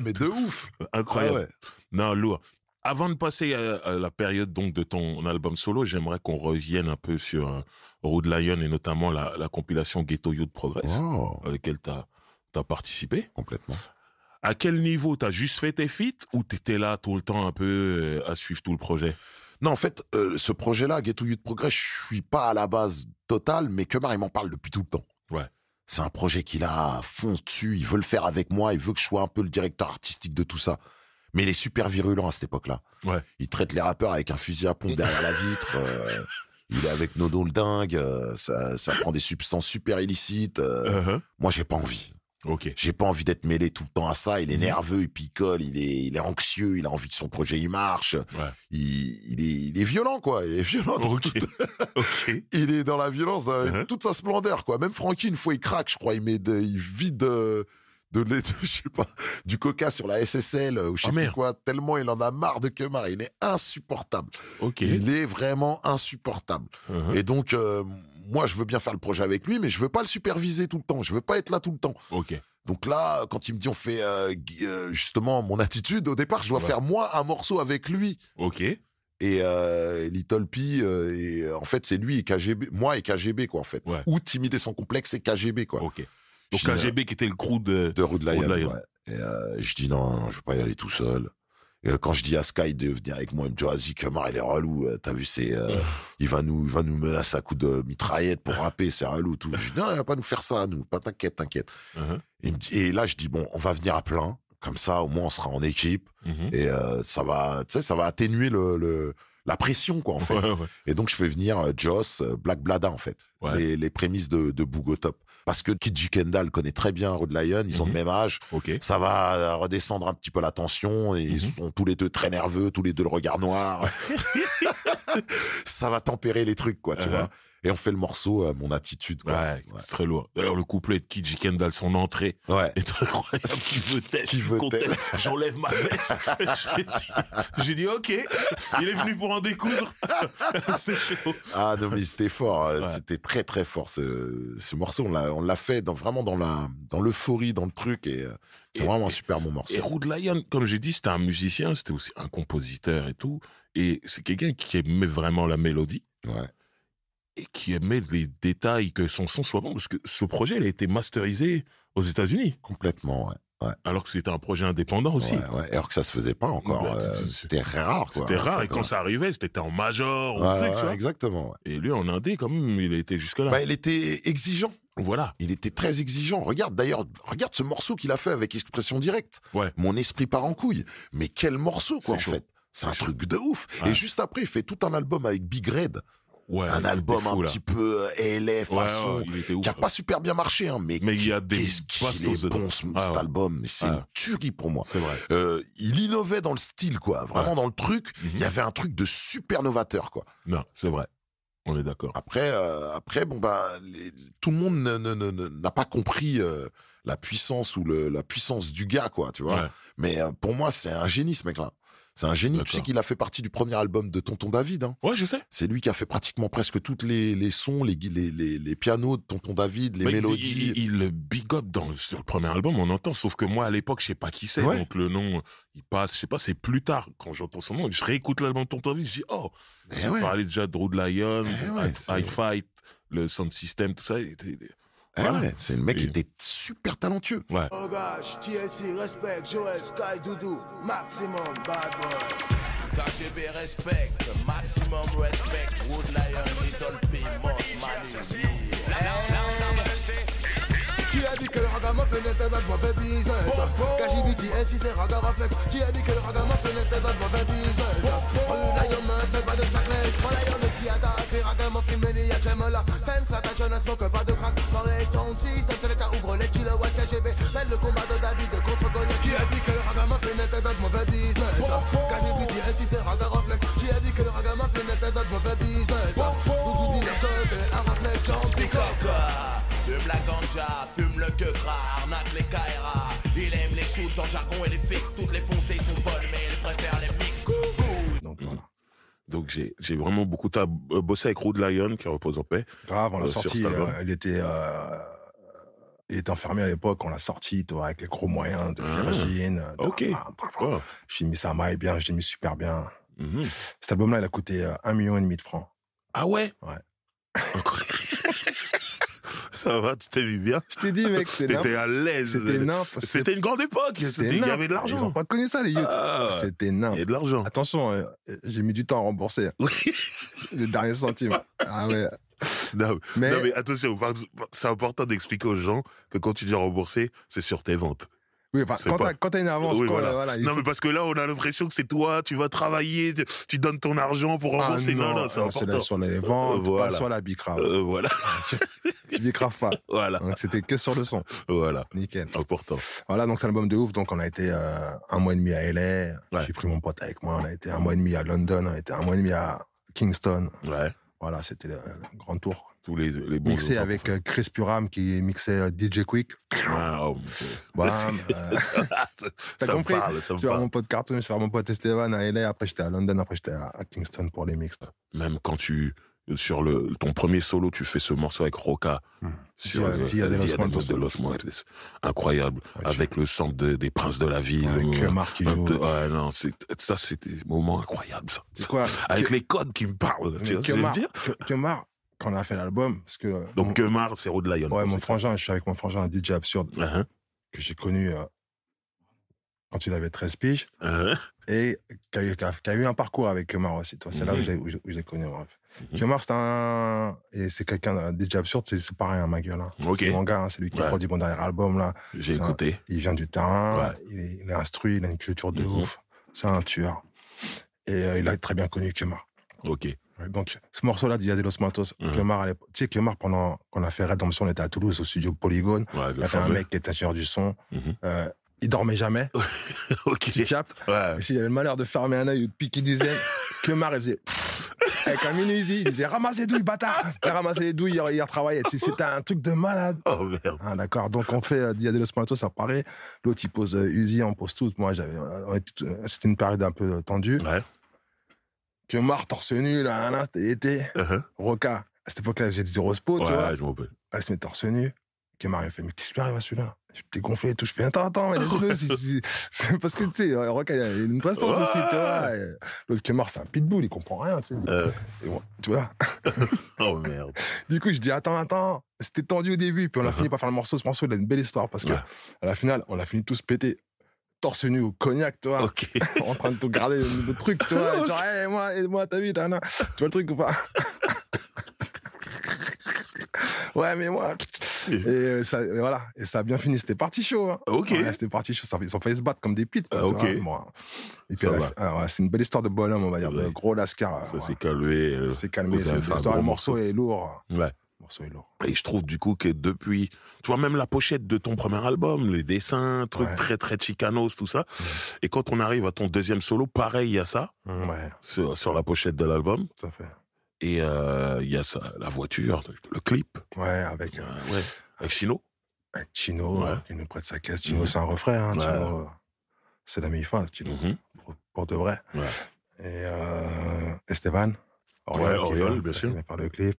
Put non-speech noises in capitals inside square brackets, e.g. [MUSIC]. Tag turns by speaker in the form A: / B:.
A: mais de ouf. Incroyable.
B: Ah non, lourd. Avant de passer à, la période donc de ton album solo, j'aimerais qu'on revienne un peu sur euh, Road Lion et notamment la, compilation Ghetto Youth Progress, wow. à laquelle tu as, participé. Complètement. À quel
A: niveau Tu as juste fait tes feats ou tu étais là tout le temps un peu euh, à suivre tout le projet non, en fait, euh, ce projet-là, Ghetto Youth Progress, je suis pas à la base totale, mais Kemar, il m'en parle depuis tout le temps. Ouais. C'est un projet qu'il a à fond dessus. Il veut le faire avec moi. Il veut que je sois un peu le directeur artistique de tout ça. Mais il est super virulent à cette époque-là. Il traite les rappeurs avec un fusil à pompe derrière la vitre. Euh, [LAUGHS] il est avec nos le dingue. Euh, ça, prend des substances super illicites. uh Moi, j'ai pas envie. Ok. J'ai pas envie d'être mêlé tout le temps à ça. Il est mhm. nerveux, il picole, il est, il est anxieux, il a envie que son projet il marche. Il, il, est, violent quoi. Il est violent. Ok. Toute... [LAUGHS] [LAUGHS] il est dans la violence, uh-huh. toute sa splendeur quoi. Même Francky une fois il craque, je crois, il met, il vide. Euh, de, de [LAUGHS] je sais pas, du coca sur la SSL euh, ou je ah, sais pas quoi, tellement il en a marre de Kemar, il est insupportable. Ok. Il est vraiment insupportable. Uh-huh. Et donc, euh, moi, je veux bien faire le projet avec lui, mais je veux pas le superviser tout le temps. Je veux pas être là tout le temps. Ok. Donc là, quand il me dit on fait euh, euh, justement mon attitude, au départ, je dois faire moi un morceau avec lui. Ok. Et euh, Little P, et, en fait, c'est lui et KGB, moi et KGB, quoi, en fait. Ou Timidé son complexe et KGB, quoi. Ok. Donc KGB qui était le crew de, de je dis non, non, je veux pas y aller tout seul. Euh, quand je dis à Sky de venir avec moi, il me dit vas-y, il est relou. Euh, t'as vu, c'est, euh, il va nous, va nous menacer à coups de mitraillette pour rapper, c'est relou. Tout. Je dis non, il va pas nous faire ça à nous. Pas t'inquiète, t'inquiète. Uh-huh. et, là, je dis bon, on va venir à plein. Comme ça, au moins, on sera en équipe mm-hmm. et ça va, tu sais, ça va atténuer le, le, la pression, quoi, en fait. Et donc, je fais venir euh, Joss, euh, Black Blada, en fait, les, prémices de, de Bougotop. Parce que Kidji Kendall connaît très bien Rude Lion, ils ont mhm. le même âge. Okay. Ça va euh, redescendre un petit peu la tension et ils mhm. sont tous les deux très nerveux, tous les deux le regard noir. [LAUGHS] ça va tempérer les trucs, quoi, tu uh-huh. vois. Et on fait le morceau à Mon attitude. Ouais,
B: très lourd. D'ailleurs, le couplet de Kid Kendall, son entrée ouais. est incroyable.
A: qu'il veut être Qui veut
B: J'enlève ma veste. [LAUGHS] J'ai dit, OK, il est venu pour en découdre.
A: [LAUGHS] C'est chaud. Ah non, mais c'était fort. C'était très, très fort ce, morceau. On l'a fait dans, vraiment dans la dans l'euphorie, dans le truc. Et, euh, c'est vraiment un super bon morceau. Et Rude
B: Lion, comme j'ai dit, c'était un musicien, c'était aussi un compositeur et tout. Et c'est quelqu'un qui aimait vraiment la mélodie. Ouais qui aimait les détails, que son son soit bon, parce que ce projet, il a été masterisé aux États-Unis. Complètement, ouais. Alors que c'était un projet indépendant
A: aussi. Alors que ça se faisait pas encore. c'était euh, très c'était rare. C'était rare. et quand
B: ça arrivait, c'était en major ou truc, tu vois.
A: Exactement. Et lui, en indé, quand même, il était jusque là. Bah, il était exigeant. Voilà. Il était très exigeant. Regarde d'ailleurs, regarde ce morceau qu'il a fait avec Expression Directe. Mon esprit part en couille. Mais quel morceau, quoi, en fait. C'est un truc de ouf. Et juste après, il fait tout un album avec Big Red un album un petit peu euh, LF façon qui a pas super bien marché hein, mais, il y a des qu'est-ce qu'il est bon ce, ah, cet album c'est ah. une tuerie pour moi c'est vrai euh, il innovait dans le style quoi vraiment ah. dans le truc il y mhm. avait un truc de super novateur quoi non c'est vrai on est d'accord après euh, après bon bah tout le monde n'a pas compris la puissance ou la puissance du gars quoi tu vois mais euh, pour moi, c'est un génie, ce mec-là. C'est un génie. Tu sais qu'il a fait partie du premier album de Tonton David. Hein. Ouais, je sais. C'est lui qui a fait pratiquement presque toutes les, les sons, les, les, les, pianos de Tonton David, les mélodies.
B: Il, le big up sur le premier album, on entend. Sauf que moi, à l'époque, je sais pas qui c'est. Donc le nom, il passe, je sais pas, c'est plus tard. Quand j'entends son nom, je réécoute l'album de Tonton David, je dis, oh, eh il parlait déjà de Road Lion, eh High Fight, le Sound System, tout ça.
A: Eh c'est le mec qui était super talentueux. Ouais.
C: Oh Joel, Sky, maximum bad boy. maximum 46, Delta ouvre les kilowatts KGB Mène le combat de David contre Goliath Qui a dit que le ragamuffin était notre mauvais business j'ai dit ainsi c'est raga reflex Qui a dit que le ragamuffin était notre mauvais business Doudou dit que c'est un reflex
A: Jean Peacock Fume la ganja, fume le queuvra, arnaque les KRA Il aime les shoots dans jargon et les
C: fixes Toutes les foncées sont bonnes mais il préfère les mix Donc voilà
B: donc j'ai j'ai vraiment beaucoup euh, bossé avec Rude Lion qui repose en paix.
C: Grave, on l'a euh, sorti. Euh, elle était euh, il était enfermé à l'époque, on l'a sorti, toi, avec les gros moyens de ah, Virgin. ok. Je J'ai mis ça maille bien, je l'ai mis super bien. Mm Cet album-là, il a coûté euh, un million et demi de francs.
B: Ah ouais? Ouais.
C: [LAUGHS] ça
B: va,
A: tu t'es mis bien. Je t'ai dit, mec, c'était à l'aise. C'était nimp. C'était une grande époque. Il y avait de l'argent. Ils n'ont
C: pas connu ça, les youths. Ah. c'était nimp. Il y de l'argent. Attention, euh, j'ai mis du temps à rembourser. le dernier centime. ah ouais. [LAUGHS] non, mais...
B: attention, c'est important d'expliquer aux gens que quand tu dis rembourser, c'est sur tes ventes.
C: Oui, quand tu t'as une avance, quoi, voilà.
B: Non, mais parce que là, on a l'impression que c'est toi, tu vas travailler, tu, donnes ton argent pour ah rembourser. non, non, c'est ah, sur les euh, ventes, voilà. Euh, [LAUGHS] pas sur
C: la bicrave. voilà. tu pas. Voilà. Donc, c'était que sur le son. Voilà. Nickel. Important. Voilà, donc c'est un album de ouf. Donc, on a été euh, un mois et demi à LA. J'ai pris mon pote avec moi. On a été un mois et demi à London. On a été un mois et demi à Kingston. Ouais. Voilà, c'était le grand tour. Tous les, bons Mixé avec euh, Chris Puram qui mixait euh, DJ Quick. Wow. Ah, oh, [LAUGHS] ça euh, [LAUGHS] compris ça me Je suis à mon pote Cartoon, je suis mon pote Esteban à LA, après j'étais à London, après j'étais à Kingston pour les mix.
B: Même quand tu sur le, ton premier solo, tu fais ce morceau avec Roca. Hmm. Sur Dia, le, euh, Dia de, los Muertes. Incroyable. avec le centre des Princes de la Ville. Avec euh, ouais, non, ça, c'était des moments incroyables, ça. Quoi avec les codes qui me
C: parlent. Tu vois que mar quand on a fait l'album, parce que. Donc, mar c'est Road Lion. Ouais, mon frangin, je suis avec mon frangin, un DJ absurde. Uh-huh. Que j'ai connu euh, quand il avait 13 piges, hein? et qui a, eu un parcours avec Kumar aussi. Toi, c'est là où mhm. j'ai connu. Kemar, Mm c'est un. Et c'est quelqu'un déjà absurde, c'est pareil, à hein, ma gueule. Hein. C'est mon gars, hein, c'est lui qui produit mon dernier album. là. J'ai écouté. il vient du terrain, il, est, instruit, il a une culture de mhm. ouf. C'est un tueur. Et euh, il a très bien connu Kumar. Ok. Donc, ce morceau-là, il de Los Matos. Mhm. Kemar, tu sais, Kemar, pendant qu'on a fait Redemption, on était à Toulouse, au studio Polygone. il y avait un mec qui était ingénieur du son. Euh, il dormait jamais. [LAUGHS] ok. Tu captes s'il avait le malheur de fermer un œil ou de piquer du zen, [LAUGHS] que marre, il faisait. Avec un mini-Uzi, il disait ramassez les douilles, bâtard Il les douilles, il, il travaillait C'était un truc de malade. Oh merde. Ah, D'accord, donc on fait euh, Dia de los Muertos ça L'autre, il pose euh, Uzi, on pose tout. Moi, j'avais. Euh, c'était une période un peu tendue. Ouais. Que marre, torse nu, là, là, là été. Uh-huh. Roca. À cette époque-là, j'ai dit Rospo, ouais, tu vois. Ouais, je m'en Elle ah, se met torse nu que Mario fait, mais qu'est-ce qui lui arrive à celui-là Je t'ai gonflé et tout. Je fais, attends, attends, mais [LAUGHS] c'est parce que, tu sais, euh, Rock, il y a une prestance ouais. aussi, tu vois. L'autre Kemar, c'est un pitbull, il comprend rien, tu sais. Euh. tu vois. [LAUGHS] oh merde. [LAUGHS] Du coup, je dis, attends, attends. C'était tendu au début, puis on a uh-huh. fini par faire le morceau. Ce morceau, il a une belle histoire parce que, à la finale, on a fini tous pété torse nu au cognac, toi. Okay. en train de tout garder le truc, toi. Genre, hey, moi, moi, t'as vu, tu vois le truc ou pas? ouais, mais moi, et, euh, ça, voilà. Et ça a bien fini. C'était parti chaud. Hein. Ah, ok. c'était parti chaud. Ils ont failli se battre comme des pites. Ah, ok. Hein. Ah, c'est une belle histoire de bonhomme, on va dire, de gros lascar. Euh, euh, ça s'est calmé. Ça s'est calmé. le morceau est lourd. Ouais. Et je trouve du coup que depuis,
B: tu vois, même la pochette de ton premier album, les dessins, trucs très très chicanos, tout ça. Et quand on arrive à ton deuxième solo, pareil, il y a ça mmh, ouais. sur, sur, la pochette de l'album. Tout fait. Et euh, il y a sa la voiture, le clip. Ouais, avec, euh,
C: avec Chino. Avec Chino, qui nous prête sa caisse. Chino, mhm. c'est un refrain. Hein, Chino, euh, c'est la fin, Chino, mhm. pour, de vrai. Et euh, Esteban, Oriol, bien sûr. par le clip.